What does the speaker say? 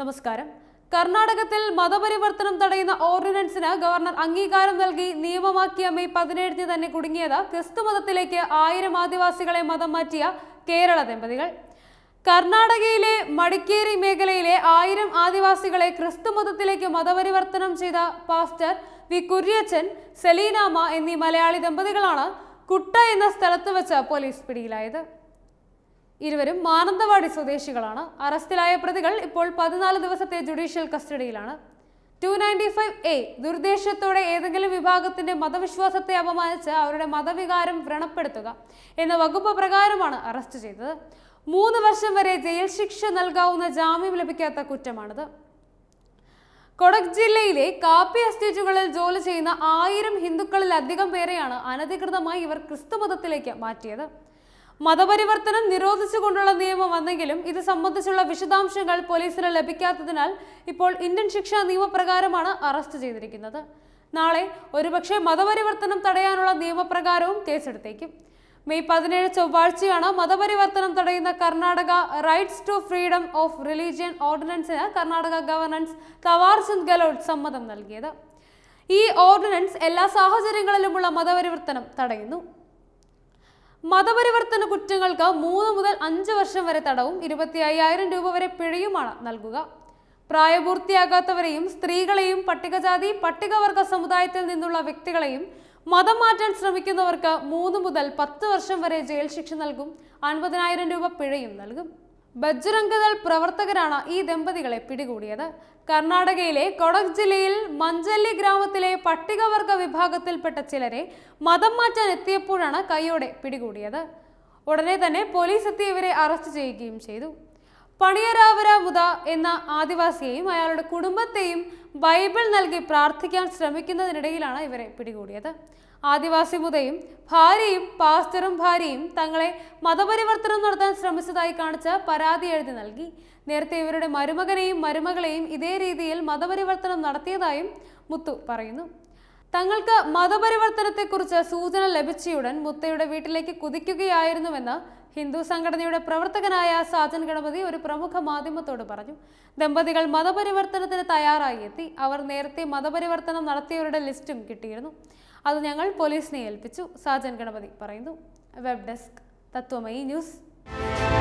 നമസ്കാരം കർണാടകത്തിൽ മതപരിവർത്തനം തടയുന്ന ഓർഡിനൻസിന് ഗവർണർ അംഗീകാരം നൽകി നിയമമാക്കിയ മെയ് പതിനേഴിന് തന്നെ കുടുങ്ങിയത് ക്രിസ്തു മതത്തിലേക്ക് ആയിരം ആദിവാസികളെ മതം മാറ്റിയ കേരള ദമ്പതികൾ കർണാടകയിലെ മടിക്കേരി മേഖലയിലെ ആയിരം ആദിവാസികളെ ക്രിസ്തുമതത്തിലേക്ക് മതപരിവർത്തനം ചെയ്ത പാസ്റ്റർ വി കുര്യച്ചൻ സെലീനാമ എന്നീ മലയാളി ദമ്പതികളാണ് കുട്ട എന്ന സ്ഥലത്ത് വെച്ച് പോലീസ് പിടിയിലായത് ഇരുവരും മാനന്തവാടി സ്വദേശികളാണ് അറസ്റ്റിലായ പ്രതികൾ ഇപ്പോൾ പതിനാല് ദിവസത്തെ ജുഡീഷ്യൽ കസ്റ്റഡിയിലാണ് ടു നയൻറ്റി ഫൈവ് എ ദുർദ്ദേശത്തോടെ ഏതെങ്കിലും വിഭാഗത്തിന്റെ മതവിശ്വാസത്തെ അപമാനിച്ച് അവരുടെ മതവികാരം വ്രണപ്പെടുത്തുക എന്ന വകുപ്പ് പ്രകാരമാണ് അറസ്റ്റ് ചെയ്തത് മൂന്ന് വർഷം വരെ ജയിൽ ശിക്ഷ നൽകാവുന്ന ജാമ്യം ലഭിക്കാത്ത കുറ്റമാണിത് കൊടക് ജില്ലയിലെ കാപ്പി എസ്റ്റേറ്റുകളിൽ ജോലി ചെയ്യുന്ന ആയിരം ഹിന്ദുക്കളിലധികം പേരെയാണ് അനധികൃതമായി ഇവർ ക്രിസ്തുമതത്തിലേക്ക് മാറ്റിയത് മതപരിവർത്തനം നിരോധിച്ചുകൊണ്ടുള്ള നിയമം വന്നെങ്കിലും ഇത് സംബന്ധിച്ചുള്ള വിശദാംശങ്ങൾ പോലീസിന് ലഭിക്കാത്തതിനാൽ ഇപ്പോൾ ഇന്ത്യൻ ശിക്ഷാ നിയമപ്രകാരമാണ് അറസ്റ്റ് ചെയ്തിരിക്കുന്നത് നാളെ ഒരുപക്ഷെ മതപരിവർത്തനം തടയാനുള്ള നിയമപ്രകാരവും കേസെടുത്തേക്കും മെയ് പതിനേഴ് ചൊവ്വാഴ്ചയാണ് മതപരിവർത്തനം തടയുന്ന Karnataka rights to freedom of religion ഓർഡിനൻസിന് കർണാടക ഗവർണൻസ് തവാർചന്ദ് ഗലോട്ട് സമ്മതം നൽകിയത് ഈ ഓർഡിനൻസ് എല്ലാ സാഹചര്യങ്ങളിലുമുള്ള മതപരിവർത്തനം തടയുന്നു മതപരിവർത്തന കുറ്റങ്ങൾക്ക് മൂന്ന് മുതൽ അഞ്ച് വർഷം വരെ തടവും ഇരുപത്തി അയ്യായിരം രൂപ വരെ പിഴയുമാണ് നൽകുക പ്രായപൂർത്തിയാകാത്തവരെയും സ്ത്രീകളെയും പട്ടികജാതി പട്ടികവർഗ സമുദായത്തിൽ നിന്നുള്ള വ്യക്തികളെയും മതം മാറ്റാൻ ശ്രമിക്കുന്നവർക്ക് മൂന്ന് മുതൽ പത്ത് വർഷം വരെ ജയിൽ ശിക്ഷ നൽകും അൻപതിനായിരം രൂപ പിഴയും നൽകും ബജ്രംഗദൾ പ്രവർത്തകരാണ് ഈ ദമ്പതികളെ പിടികൂടിയത് കർണാടകയിലെ കൊടക് ജില്ലയിൽ മഞ്ചല്ലി ഗ്രാമത്തിലെ പട്ടികവർഗ വിഭാഗത്തിൽപ്പെട്ട ചിലരെ മതം മാറ്റാൻ എത്തിയപ്പോഴാണ് കൈയോടെ പിടികൂടിയത് ഉടനെ തന്നെ പോലീസ് എത്തി ഇവരെ അറസ്റ്റ് ചെയ്യുകയും ചെയ്തു മുത എന്ന ആദിവാസിയെയും അയാളുടെ കുടുംബത്തെയും ബൈബിൾ നൽകി പ്രാർത്ഥിക്കാൻ ശ്രമിക്കുന്നതിനിടയിലാണ് ഇവരെ പിടികൂടിയത് ആദിവാസി മുതയും ഭാര്യയും പാസ്റ്ററും ഭാര്യയും തങ്ങളെ മതപരിവർത്തനം നടത്താൻ ശ്രമിച്ചതായി കാണിച്ച പരാതി എഴുതി നൽകി നേരത്തെ ഇവരുടെ മരുമകനെയും മരുമകളെയും ഇതേ രീതിയിൽ മതപരിവർത്തനം നടത്തിയതായും മുത്തു പറയുന്നു തങ്ങൾക്ക് മതപരിവർത്തനത്തെക്കുറിച്ച് സൂചന ലഭിച്ചയുടൻ മുത്തയുടെ വീട്ടിലേക്ക് കുതിക്കുകയായിരുന്നുവെന്ന് ഹിന്ദു സംഘടനയുടെ പ്രവർത്തകനായ സാജൻ ഗണപതി ഒരു പ്രമുഖ മാധ്യമത്തോട് പറഞ്ഞു ദമ്പതികൾ മതപരിവർത്തനത്തിന് തയ്യാറായി എത്തി അവർ നേരത്തെ മതപരിവർത്തനം നടത്തിയവരുടെ ലിസ്റ്റും കിട്ടിയിരുന്നു അത് ഞങ്ങൾ പോലീസിനെ ഏൽപ്പിച്ചു സാജൻ ഗണപതി പറയുന്നു വെബ് ഡെസ്ക് തത്വമയി ന്യൂസ്